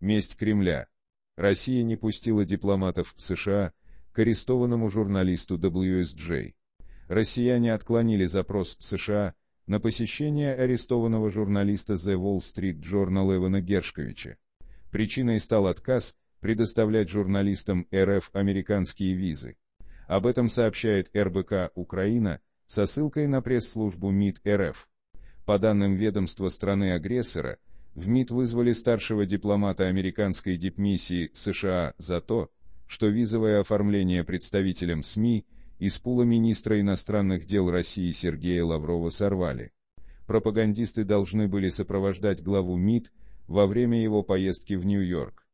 Месть Кремля. Россия не пустила дипломатов в США к арестованному журналисту WSJ. Россияне отклонили запрос США на посещение арестованного журналиста The Wall Street Journal Эвана Гершковича. Причиной стал отказ предоставлять журналистам РФ американские визы. Об этом сообщает РБК «Украина» со ссылкой на пресс-службу МИД РФ. По данным ведомства страны-агрессора, в МИД вызвали старшего дипломата американской дипмиссии США за то, что визовое оформление представителям СМИ из пула министра иностранных дел России Сергея Лаврова сорвали. Пропагандисты должны были сопровождать главу МИД во время его поездки в Нью-Йорк.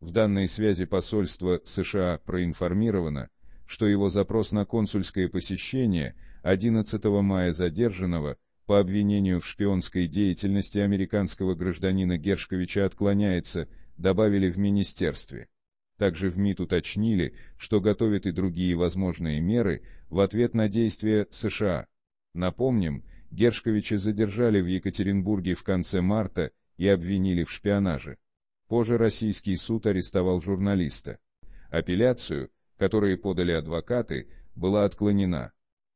В данной связи посольство США проинформировано, что его запрос на консульское посещение 11 мая задержанного по обвинению в шпионской деятельности американского гражданина Гершковича отклоняется, добавили в министерстве. Также в МИД уточнили, что готовят и другие возможные меры в ответ на действия США. Напомним, Гершковича задержали в Екатеринбурге в конце марта и обвинили в шпионаже. Позже российский суд арестовал журналиста. Апелляцию, которую подали адвокаты, была отклонена.